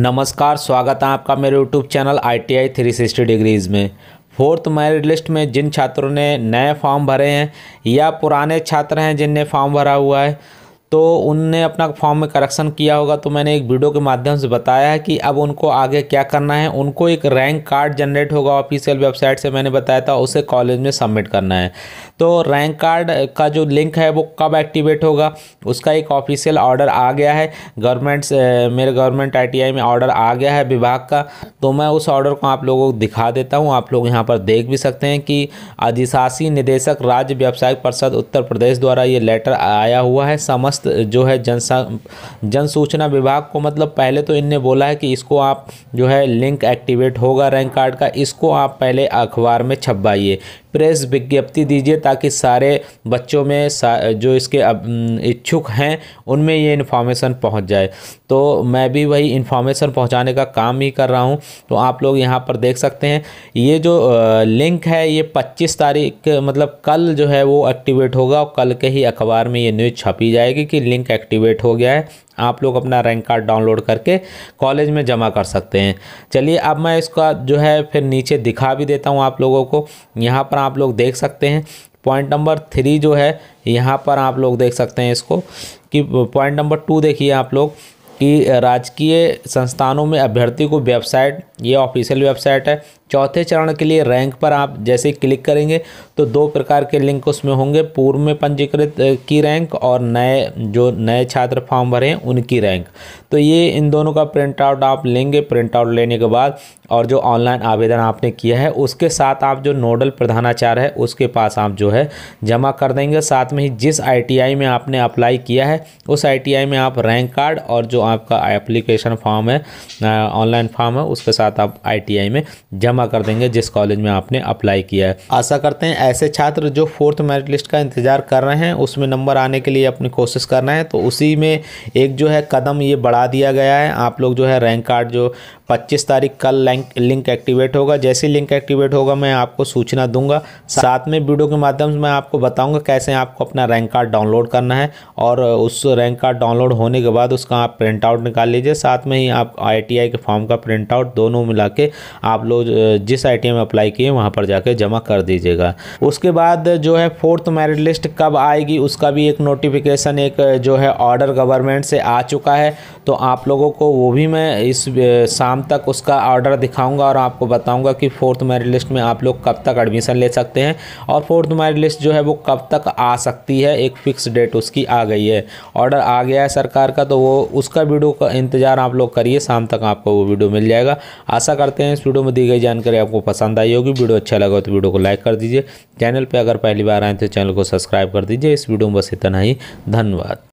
नमस्कार स्वागत है आपका मेरे YouTube channel I T I three sixty degrees में फोर्थ मेरिट लिस्ट में जिन छात्रों ने नए फॉर्म भरे हैं या पुराने छात्र हैं जिनने फॉर्म भरा हुआ है तो उनने अपना फॉर्म में करेक्शन किया होगा तो मैंने एक वीडियो के माध्यम से बताया है कि अब उनको आगे क्या करना है उनको एक रैंक कार्ड जनरेट होगा ऑफिशियल वेबसाइट से मैंने बताया था उसे कॉलेज में सबमिट करना है तो रैंक कार्ड का जो लिंक है वो कब एक्टिवेट होगा उसका एक ऑफिशियल ऑर्डर आ गया है गवर्नमेंट मेरे गवर्नमेंट आई में ऑर्डर आ गया है विभाग का तो मैं उस ऑर्डर को आप लोगों को दिखा देता हूँ आप लोग यहाँ पर देख भी सकते हैं कि अधिशासी निदेशक राज्य व्यावसायिक परिषद उत्तर प्रदेश द्वारा ये लेटर आया हुआ है समस्त समस्त जो है जनसा जन सूचना विभाग को मतलब पहले तो इनने बोला है कि इसको आप जो है लिंक एक्टिवेट होगा रैंक कार्ड का इसको आप पहले अखबार में छपवाइए प्रेस विज्ञप्ति दीजिए ताकि सारे बच्चों में सा, जो इसके इच्छुक हैं उनमें ये इन्फॉर्मेशन पहुंच जाए तो मैं भी वही इन्फॉर्मेशन पहुंचाने का काम ही कर रहा हूं तो आप लोग यहां पर देख सकते हैं ये जो लिंक है ये 25 तारीख मतलब कल जो है वो एक्टिवेट होगा और कल के ही अखबार में ये न्यूज़ छपी जाएगी कि लिंक एक्टिवेट हो गया है आप लोग अपना रैंक कार्ड डाउनलोड करके कॉलेज में जमा कर सकते हैं चलिए अब मैं इसका जो है फिर नीचे दिखा भी देता हूँ आप लोगों को यहाँ पर आप लोग देख सकते हैं पॉइंट नंबर थ्री जो है यहाँ पर आप लोग देख सकते हैं इसको कि पॉइंट नंबर टू देखिए आप लोग कि राजकीय संस्थानों में अभ्यर्थी को वेबसाइट ये ऑफिशियल वेबसाइट है चौथे चरण के लिए रैंक पर आप जैसे क्लिक करेंगे तो दो प्रकार के लिंक उसमें होंगे पूर्व में पंजीकृत की रैंक और नए जो नए छात्र फॉर्म भरे हैं उनकी रैंक तो ये इन दोनों का प्रिंट आउट आप लेंगे प्रिंट आउट लेने के बाद और जो ऑनलाइन आवेदन आपने किया है उसके साथ आप जो नोडल प्रधानाचार्य है उसके पास आप जो है जमा कर देंगे साथ में ही जिस आई में आपने अप्लाई किया है उस आई में आप रैंक कार्ड और जो आपका एप्लीकेशन फॉर्म है ऑनलाइन फॉर्म है उसके साथ आप आई में जमा जमा कर देंगे जिस कॉलेज में आपने अप्लाई किया है आशा करते हैं ऐसे छात्र जो फोर्थ मेरिट लिस्ट का इंतजार कर रहे हैं उसमें नंबर आने के लिए अपनी कोशिश कर रहे हैं तो उसी में एक जो है कदम ये बढ़ा दिया गया है आप लोग जो है रैंक कार्ड जो पच्चीस तारीख का लिंक लिंक एक्टिवेट होगा जैसे लिंक एक्टिवेट होगा मैं आपको सूचना दूंगा साथ में वीडियो के माध्यम से मैं आपको बताऊंगा कैसे आपको अपना रैंक कार्ड डाउनलोड करना है और उस रैंक कार्ड डाउनलोड होने के बाद उसका आप प्रिंट आउट निकाल लीजिए साथ में ही आप आई के फॉर्म का प्रिंट आउट दोनों मिला के आप लोग जिस आई में अप्लाई किए वहाँ पर जाके जमा कर दीजिएगा उसके बाद जो है फोर्थ मेरिट लिस्ट कब आएगी उसका भी एक नोटिफिकेशन एक जो है ऑर्डर गवर्नमेंट से आ चुका है तो आप लोगों को वो भी मैं इस शाम शाम तक उसका ऑर्डर दिखाऊंगा और आपको बताऊंगा कि फोर्थ मेरिट लिस्ट में आप लोग कब तक एडमिशन ले सकते हैं और फोर्थ मेरिट लिस्ट जो है वो कब तक आ सकती है एक फ़िक्स डेट उसकी आ गई है ऑर्डर आ गया है सरकार का तो वो उसका वीडियो का इंतज़ार आप लोग करिए शाम तक आपको वो वीडियो मिल जाएगा आशा करते हैं इस वीडियो में दी गई जानकारी आपको पसंद आई होगी वीडियो अच्छा लगा तो वीडियो को लाइक कर दीजिए चैनल पर अगर पहली बार आए तो चैनल को सब्सक्राइब कर दीजिए इस वीडियो में बस इतना ही धन्यवाद